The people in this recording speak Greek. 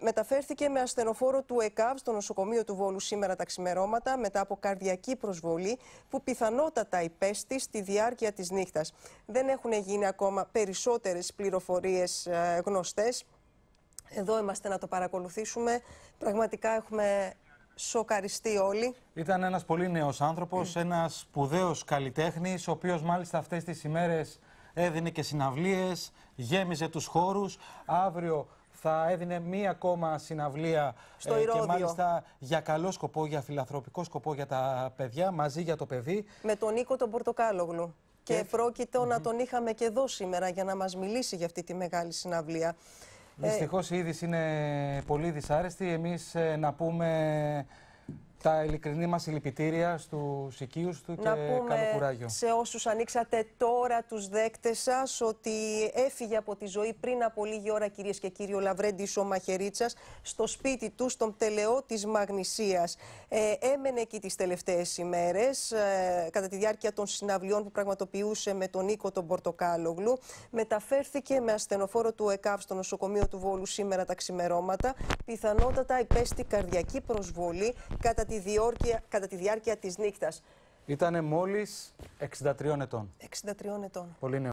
Μεταφέρθηκε με ασθενοφόρο του ΕΚΑΒ στο νοσοκομείο του Βόλου σήμερα τα ξημερώματα μετά από καρδιακή προσβολή που πιθανότατα υπέστη στη διάρκεια της νύχτας. Δεν έχουν γίνει ακόμα περισσότερες πληροφορίες ε, γνωστές. Εδώ είμαστε να το παρακολουθήσουμε. Πραγματικά έχουμε σοκαριστεί όλοι. Ήταν ένας πολύ νέος άνθρωπος, mm. ένας σπουδαίος καλλιτέχνης, ο οποίος μάλιστα αυτές τις ημέρες έδινε και συναυλίες, γέμιζε τους χώρους. Αύριο θα έδινε μία ακόμα συναυλία ε, και μάλιστα για καλό σκοπό, για φιλανθρωπικό σκοπό για τα παιδιά, μαζί για το παιδί. Με τον Νίκο τον Πορτοκάλογλου. Και, και πρόκειτο να τον είχαμε και εδώ σήμερα για να μας μιλήσει για αυτή τη μεγάλη συναυλία. Ε, Δυστυχώς η είδηση είναι πολύ δυσάρεστη. Εμείς ε, να πούμε τα ειλικρινή μας συλληπιτήρια στους οικείους του και Να πούμε καλό κουράγιο. Σε όσους ανοίξατε τώρα τους δέκτες σας, ότι έφυγε από τη ζωή πριν από λίγη ώρα, κυρίες και κύριοι, ο Λαβρέντι ο στο σπίτι του, στον τελεό της Μαγνησίας. Ε, έμενε εκεί τις τελευταίες ημέρες, ε, κατά τη διάρκεια των συναυλιών που πραγματοποιούσε με τον Νίκο τον Πορτοκάλογλου. Μεταφέρθηκε με ασθενοφόρο του ΕΚΑΒ στο νοσοκομείο του Βόλου σήμερα τα ξημερώματα. Πιθανότατα υπέστη καρδιακή προσβολή κατά τη, διόρκεια, κατά τη διάρκεια της νύχτας. Ήτανε μόλις 63 ετών. 63 ετών. Πολύ νέο.